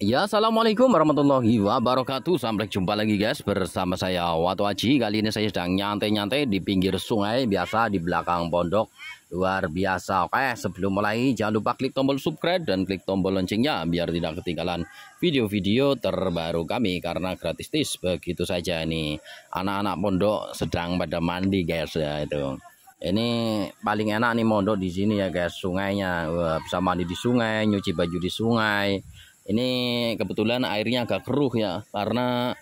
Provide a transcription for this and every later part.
Ya, assalamualaikum warahmatullahi wabarakatuh. Sampai jumpa lagi, guys, bersama saya Watu Aji. Kali ini saya sedang nyantai-nyantai di pinggir sungai biasa di belakang pondok. Luar biasa. Oke, sebelum mulai, jangan lupa klik tombol subscribe dan klik tombol loncengnya biar tidak ketinggalan video-video terbaru kami karena gratis tis begitu saja nih. Anak-anak pondok sedang pada mandi, guys, ya itu ini paling enak nih mondok di sini ya guys sungainya Wah, bisa mandi di sungai nyuci baju di sungai ini kebetulan airnya agak keruh ya karena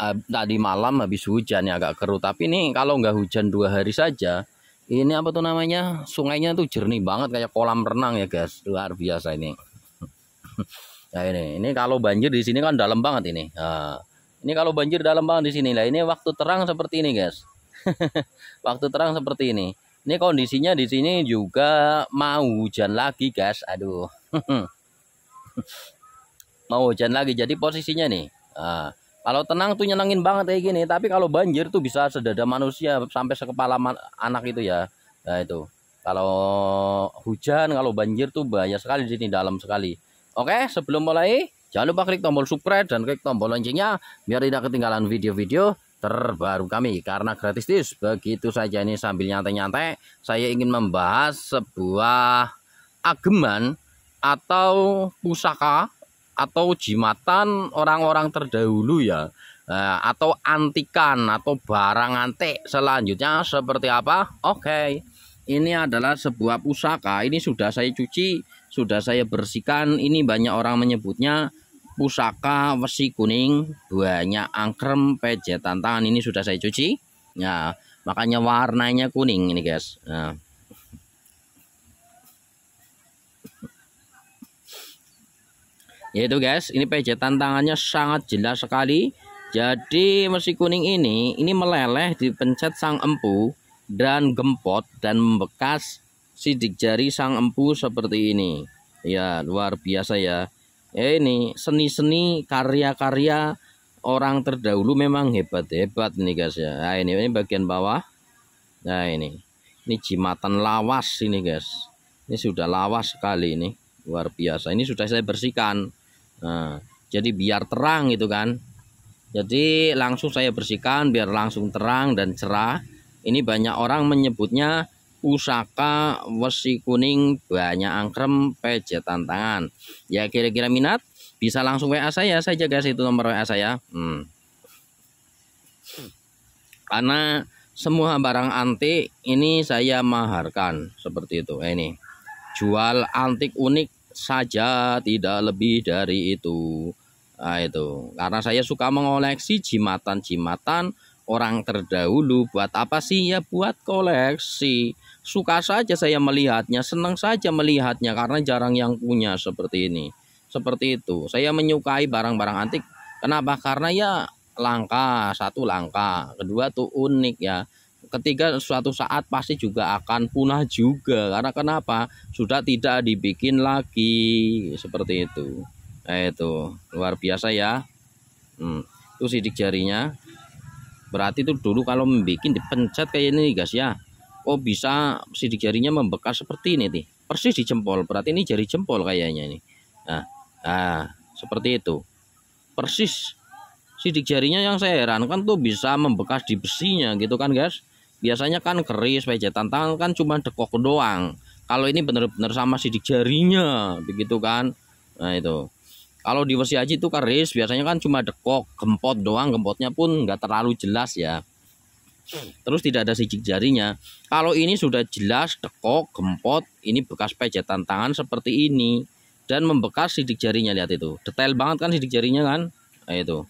uh, tadi malam habis hujan ya agak keruh tapi ini kalau nggak hujan dua hari saja ini apa tuh namanya sungainya tuh jernih banget kayak kolam renang ya guys luar biasa ini nah ini ini kalau banjir di sini kan dalam banget ini nah, ini kalau banjir dalam banget di sini lah ini waktu terang seperti ini guys waktu terang seperti ini ini kondisinya di sini juga mau hujan lagi guys aduh mau hujan lagi jadi posisinya nih ah, kalau tenang tuh nyenengin banget kayak gini tapi kalau banjir tuh bisa sedada manusia sampai sekepala anak itu ya nah itu kalau hujan kalau banjir tuh bahaya sekali di sini dalam sekali oke sebelum mulai Jangan lupa klik tombol subscribe dan klik tombol loncengnya biar tidak ketinggalan video-video terbaru kami karena gratis tis begitu saja ini sambil nyantai-nyantai saya ingin membahas sebuah ageman atau pusaka atau jimatan orang-orang terdahulu ya eh, atau antikan atau barang antik selanjutnya seperti apa oke okay. ini adalah sebuah pusaka ini sudah saya cuci sudah saya bersihkan ini banyak orang menyebutnya pusaka masih kuning banyak angkrem pejetan tangan ini sudah saya cuci ya makanya warnanya kuning ini guys ya yaitu guys ini pejetan tangannya sangat jelas sekali jadi mesin kuning ini ini meleleh dipencet sang empu dan gempot dan membekas sidik jari sang empu seperti ini ya luar biasa ya ya ini seni-seni karya-karya orang terdahulu memang hebat-hebat nih guys ya. Nah, ini ini bagian bawah. Nah, ini. Ini jimatan lawas ini guys. Ini sudah lawas sekali ini. Luar biasa. Ini sudah saya bersihkan. Nah, jadi biar terang gitu kan. Jadi langsung saya bersihkan biar langsung terang dan cerah. Ini banyak orang menyebutnya pusaka wesi kuning banyak angkrem pejetan tangan ya kira-kira minat bisa langsung WA saya saya jaga situ nomor WA saya hmm. karena semua barang antik ini saya maharkan seperti itu eh, ini jual antik unik saja tidak lebih dari itu nah, itu karena saya suka mengoleksi jimatan-jimatan orang terdahulu buat apa sih ya buat koleksi suka saja saya melihatnya, senang saja melihatnya karena jarang yang punya seperti ini. Seperti itu. Saya menyukai barang-barang antik. Kenapa? Karena ya langka, satu langka, kedua tuh unik ya. Ketiga suatu saat pasti juga akan punah juga karena kenapa? Sudah tidak dibikin lagi seperti itu. Nah, itu luar biasa ya. Hmm, itu sidik jarinya. Berarti itu dulu kalau membuat dipencet kayak ini guys ya kok oh, bisa sidik jarinya membekas seperti ini nih persis di jempol berarti ini jari jempol kayaknya ini nah, nah seperti itu persis sidik jarinya yang saya herankan tuh bisa membekas di besinya gitu kan guys biasanya kan keris pejatan tangan kan cuma dekok doang kalau ini benar-benar sama sidik jarinya begitu kan nah itu kalau di versi aja itu keris biasanya kan cuma dekok gempot doang gempotnya pun nggak terlalu jelas ya terus tidak ada sidik jarinya. Kalau ini sudah jelas dekok, gempot, ini bekas pejetan tangan seperti ini dan membekas sidik jarinya lihat itu. Detail banget kan sidik jarinya kan? Nah, itu.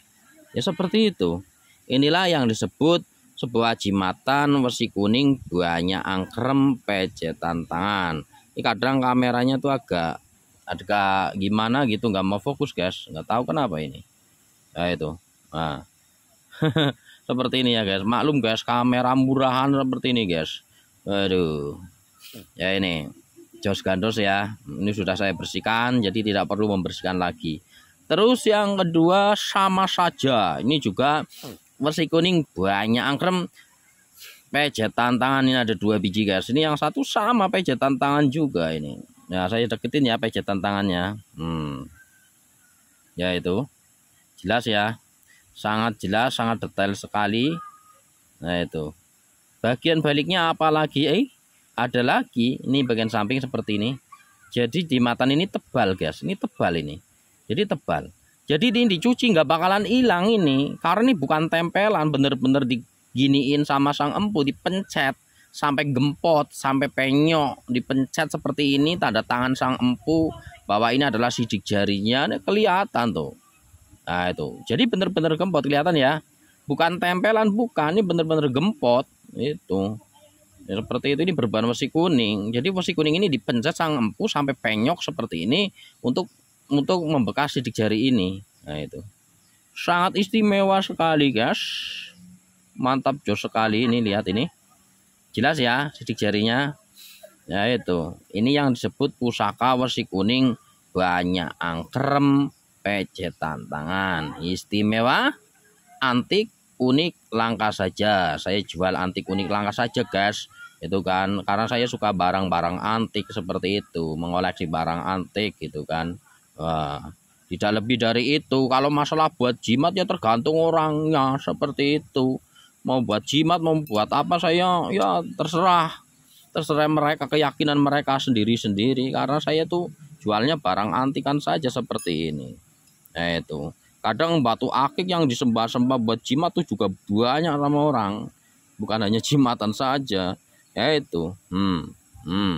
Ya seperti itu. Inilah yang disebut sebuah jimatan versi kuning banyak angkrem pejetan tangan. Ini kadang kameranya tuh agak agak gimana gitu nggak mau fokus guys nggak tahu kenapa ini ya itu nah seperti ini ya guys maklum guys kamera murahan seperti ini guys aduh ya ini jos gandos ya ini sudah saya bersihkan jadi tidak perlu membersihkan lagi terus yang kedua sama saja ini juga versi kuning banyak angkrem pejet tantangan ini ada dua biji guys ini yang satu sama pejet tantangan juga ini nah saya deketin ya pejet tantangannya hmm ya itu jelas ya sangat jelas sangat detail sekali nah itu bagian baliknya apa lagi eh ada lagi ini bagian samping seperti ini jadi di matan ini tebal guys ini tebal ini jadi tebal jadi ini dicuci nggak bakalan hilang ini karena ini bukan tempelan bener-bener diginiin sama sang empu dipencet sampai gempot sampai penyok dipencet seperti ini tanda tangan sang empu bahwa ini adalah sidik jarinya ini nah, kelihatan tuh Nah itu. Jadi bener-bener gempot kelihatan ya. Bukan tempelan bukan, ini bener-bener gempot itu. Ya, seperti itu ini berbahan besi kuning. Jadi besi kuning ini dipencet sang empu sampai penyok seperti ini untuk untuk membekas sidik jari ini. Nah itu. Sangat istimewa sekali, guys. Mantap jos sekali ini lihat ini. Jelas ya sidik jarinya. Ya itu. Ini yang disebut pusaka besi kuning banyak angkrem PC tantangan istimewa antik unik langka saja saya jual antik unik langka saja guys itu kan karena saya suka barang-barang antik seperti itu mengoleksi barang antik gitu kan Wah, tidak lebih dari itu kalau masalah buat jimat ya tergantung orangnya seperti itu mau buat jimat mau buat apa saya ya terserah terserah mereka keyakinan mereka sendiri-sendiri karena saya tuh jualnya barang antikan saja seperti ini nah itu kadang batu akik yang disembah-sembah buat jimat tuh juga banyak sama orang bukan hanya jimatan saja ya itu hmm hmm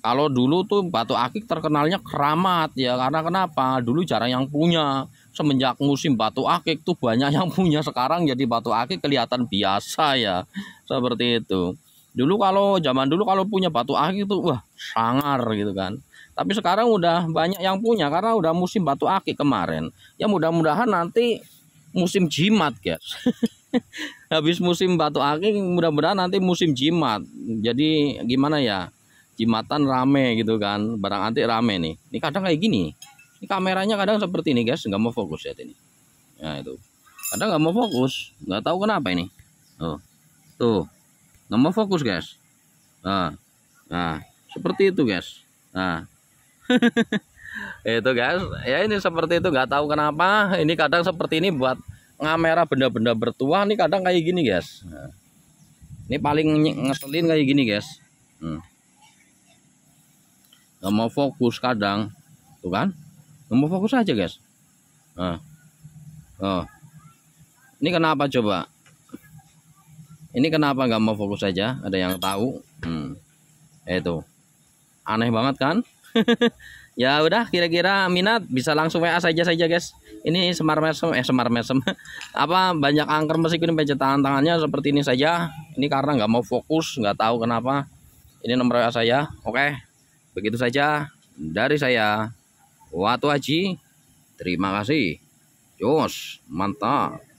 kalau dulu tuh batu akik terkenalnya keramat ya karena kenapa dulu jarang yang punya semenjak musim batu akik tuh banyak yang punya sekarang jadi batu akik kelihatan biasa ya seperti itu dulu kalau zaman dulu kalau punya batu akik tuh wah sangar gitu kan tapi sekarang udah banyak yang punya karena udah musim batu akik kemarin. Ya mudah-mudahan nanti musim jimat, guys. Habis musim batu akik mudah-mudahan nanti musim jimat. Jadi gimana ya? Jimatan rame gitu kan. Barang antik rame nih. Ini kadang kayak gini. Ini kameranya kadang seperti ini, guys. Nggak mau fokus ya ini. Nah, itu. Kadang nggak mau fokus. Nggak tahu kenapa ini. Tuh. Tuh. gak mau fokus, guys. Nah. Nah, seperti itu, guys. Nah, itu guys ya ini seperti itu nggak tahu kenapa ini kadang seperti ini buat ngamera benda-benda bertuah nih kadang kayak gini guys nah. ini paling ngeselin kayak gini guys hmm. nggak mau fokus kadang tuh kan nggak mau fokus aja guys nah. oh. ini kenapa coba ini kenapa nggak mau fokus aja ada yang tahu hmm. itu aneh banget kan ya udah kira-kira minat bisa langsung WA saja saja guys ini semar mesem eh semar mesem apa banyak angker meskipun pencet tangan tangannya seperti ini saja ini karena nggak mau fokus nggak tahu kenapa ini nomor WA saya oke begitu saja dari saya Watu Haji terima kasih jos mantap